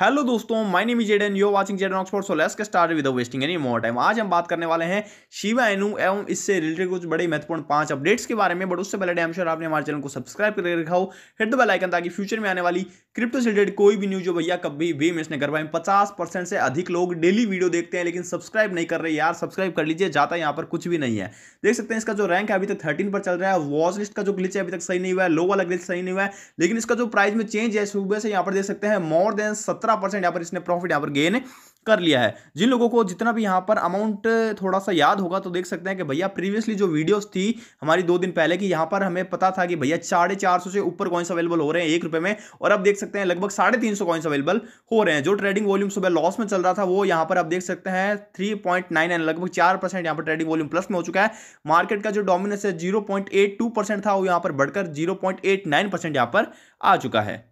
hello दोस्तों my name is Jaden you watching Jaden Oxford so let's get start with wasting any more time आज हम बात करने वाले हैं शिवा एनु एवं इससे रिलेटेड कुछ बड़े महत्वपूर्ण पांच अपडेट्स के बारे में बट उससे पहले डैम श्योर आपने हमारे चैनल को सब्सक्राइब करके रखा हो हिट द बेल आइकन ताकि फ्यूचर में आने वाली क्रिप्टो से रिलेटेड कोई भी न्यूज हो भैया कभी भी मिस नहीं कर पाए पचास परसेंट से अधिक लोग डेली वीडियो देखते हैं लेकिन सब्सक्राइब नहीं कर रहे यार सब्सक्राइब कर लीजिए जाता यहाँ पर कुछ भी नहीं है देख सकते हैं इसका जो रैंक है अभी तक थर्टीन पर चल रहा है वॉच लिस्ट का जो ग्लिच है अभी तक सही नहीं हुआ है लो वाला ग्लिच सही नहीं हुआ है लेकिन इसका जो प्राइस में चेंज है सुबह से यहाँ पर देख सकते हैं मोर देन सत्रह परसेंट यहाँ पर इसने प्रॉफिट यहाँ पर गेन कर लिया है जिन लोगों को जितना भी यहाँ पर अमाउंट थोड़ा सा याद होगा तो देख सकते हैं कि भैया प्रीवियसली जो वीडियोस थी हमारी दो दिन पहले की यहाँ पर हमें पता था कि भैया साढ़े चार सौ से ऊपर कॉइन्स अवेलेबल हो रहे हैं एक रुपए में और अब देख सकते हैं लगभग साढ़े तीन सौ कॉइन्स अवेलेबल हो रहे हैं जो ट्रेडिंग वॉल्यूम सुबह लॉस में चल रहा था वो यहाँ पर आप देख सकते हैं थ्री पॉइंट नाइन एंड लगभग चार परसेंट यहाँ पर ट्रेडिंग वॉल्यूम प्लस में हो चुका है मार्केट का जो डोमिनेंस है zero point eight two percent था वो यहाँ पर बढ़कर zero point eight nine percent यहाँ पर आ चुका है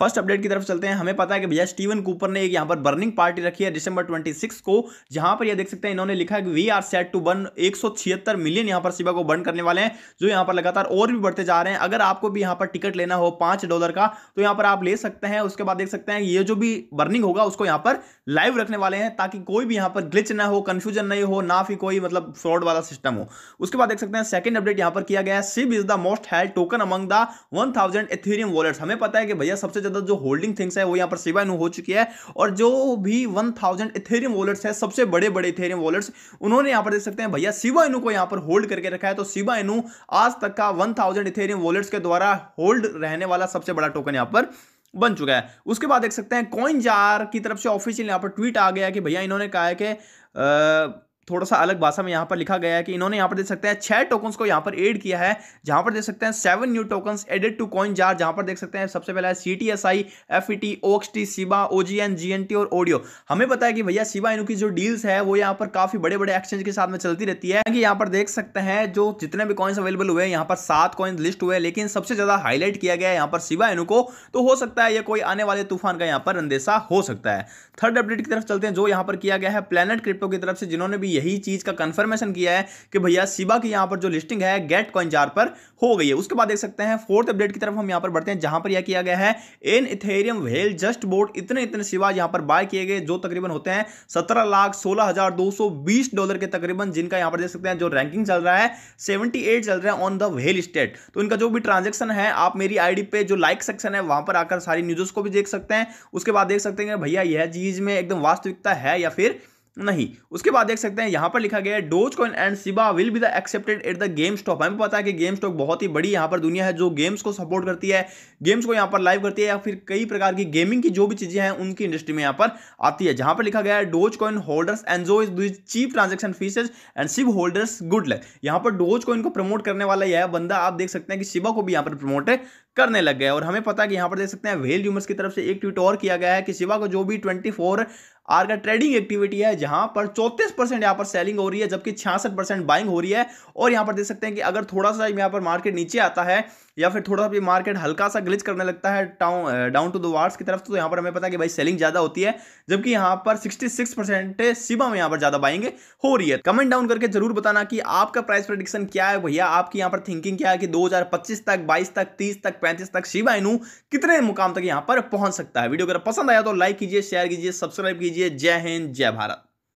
फर्स्ट अपडेट की तरफ चलते हैं हमें पता है कि भैया स्टीवन कूपर ने एक यहाँ पर बर्निंग पार्टी रखी है दिसंबर 26 को जहां पर ये देख सकते हैं इन्होंने लिखा है कि we are set to burn एक मिलियन यहाँ पर शिवा को बर्न करने वाले हैं जो यहाँ पर लगातार और भी बढ़ते जा रहे हैं अगर आपको भी यहाँ पर टिकट लेना हो पांच डॉलर का तो यहाँ पर आप ले सकते हैं उसके बाद देख सकते हैं ये जो भी बर्निंग होगा उसको यहाँ पर लाइव रखने वाले हैं ताकि कोई भी यहाँ पर ग्लिच ना हो कन्फ्यूजन नहीं हो ना फिर कोई मतलब फ्रॉड वाला सिस्टम हो उसके बाद देख सकते हैं सेकंड अपडेट यहाँ पर किया गया है SHIB is the most held token among the one thousand Ethereum wallets हमें पता है कि भैया सबसे ज़्यादा जो होल्डिंग थिंग्स है वो यहाँ पर सेवा हो चुकी है और जो भी वन थाउजेंड इथेरियम वॉलेट्स है सबसे बड़े बड़े इथेरियम वॉलेट्स उन्होंने यहाँ पर देख सकते हैं भैया सिवा इनू को यहाँ पर होल्ड करके रखा है तो सिवा इनू आज तक का वन थाउजेंड इथेरियम वॉलेट्स के द्वारा होल्ड रहने वाला सबसे बड़ा टोकन यहाँ पर बन चुका है उसके बाद देख सकते हैं कॉइन जार की तरफ से ऑफिशियल यहाँ पर ट्वीट आ गया कि भैया इन्होंने कहा है कि थोड़ा सा अलग भाषा में यहाँ पर लिखा गया है कि इन्होंने यहाँ पर देख सकते हैं छह टोकन्स को यहाँ पर एड किया है जहाँ पर देख सकते हैं seven new tokens added to coin jar जहाँ पर देख सकते हैं सबसे पहले है C T S I F E T ओक्स T Shiba O G N G N T और ओडियो हमें पता है कि भैया सीबा इनू की जो डील्स है वो यहाँ पर काफी बड़े बड़े एक्सचेंज के साथ में चलती रहती है कि यहाँ पर देख सकते हैं जो जितने भी कॉइन्स अवेलेबल हुए यहाँ पर सात कॉइन्स लिस्ट हुए लेकिन सबसे ज्यादा हाईलाइट किया गया है यहाँ पर सीबा इनू को तो हो सकता है ये कोई आने वाले तूफान का यहाँ पर अंदेशा हो सकता है थर्ड अपडेट की तरफ चलते हैं जो यहाँ पर किया गया है प्लेनेट क्रिप्टो की तरफ से जिन्होंने भी यही चीज़ का कंफर्मेशन किया है कि भैया सिबा की यहां पर जो लिस्टिंग है गेट कॉइन जार पर हो गई है उसके बाद देख सकते हैं फोर्थ अपडेट की तरफ हम यहां पर बढ़ते हैं जहां पर यह किया गया है an Ethereum whale just bought इतने इतने सिवा यहां पर बाय किए गए जो तकरीबन होते हैं सत्रह लाख सोलह हजार दो सौ बीस डॉलर के तकरीबन जिनका यहां पर देख सकते हैं जो रैंकिंग चल रहा है सेवेंटी एट चल रहा है ऑन द वेल स्टेट तो इनका जो भी ट्रांजेक्शन है आप मेरी आई पे जो लाइक सेक्शन है वहां पर आकर सारी न्यूज़ को भी देख सकते हैं उसके बाद देख सकते हैं भैया यह चीज़ में एकदम वास्तविकता है या फिर नहीं उसके बाद देख सकते हैं यहां पर लिखा गया है Dogecoin and Shiba will be the accepted at the GameStop हमें पता है कि गेम स्टॉक बहुत ही बड़ी यहां पर दुनिया है जो गेम्स को सपोर्ट करती है गेम्स को यहां पर लाइव करती है या फिर कई प्रकार की गेमिंग की जो भी चीज़ें हैं उनकी इंडस्ट्री में यहां पर आती है जहां पर लिखा गया है Dogecoin holders enjoys cheap transaction fees and SHIB holders good luck यहां पर डोज कॉइन को प्रमोट करने वाला यह बंदा आप देख सकते हैं कि सिबा को भी यहां पर प्रमोट करने लग गए और हमें पता है कि यहाँ पर देख सकते हैं वेल ह्यूमर्स की तरफ से एक ट्वीट और किया गया है कि शिवा को जो भी ट्वेंटी फोर आर का ट्रेडिंग एक्टिविटी है जहां पर चौंतीस परसेंट यहाँ पर सेलिंग हो रही है जबकि छियासठ परसेंट बाइंग हो रही है और यहाँ पर देख सकते हैं कि अगर थोड़ा सा यहाँ पर मार्केट नीचे आता है या फिर थोड़ा सा मार्केट हल्का सा ग्लिच करने लगता है डाउन टू द वार्स की तरफ तो यहाँ पर हमें पता है कि भाई सेलिंग ज़्यादा होती है जबकि यहाँ पर सिक्सटी सिक्स परसेंट सिबा में यहाँ पर ज़्यादा बाइंग हो रही है कमेंट डाउन करके जरूर बताना कि आपका प्राइस प्रडिक्शन क्या है भैया आपकी यहाँ पर थिंकिंग क्या है कि दो तक बाईस तक तीस तक पैंतीस तक शिवा कितने मुकाम तक यहां पर पहुंच सकता है वीडियो अगर पसंद आया तो लाइक कीजिए शेयर कीजिए सब्सक्राइब कीजिए जय हिंद जय भारत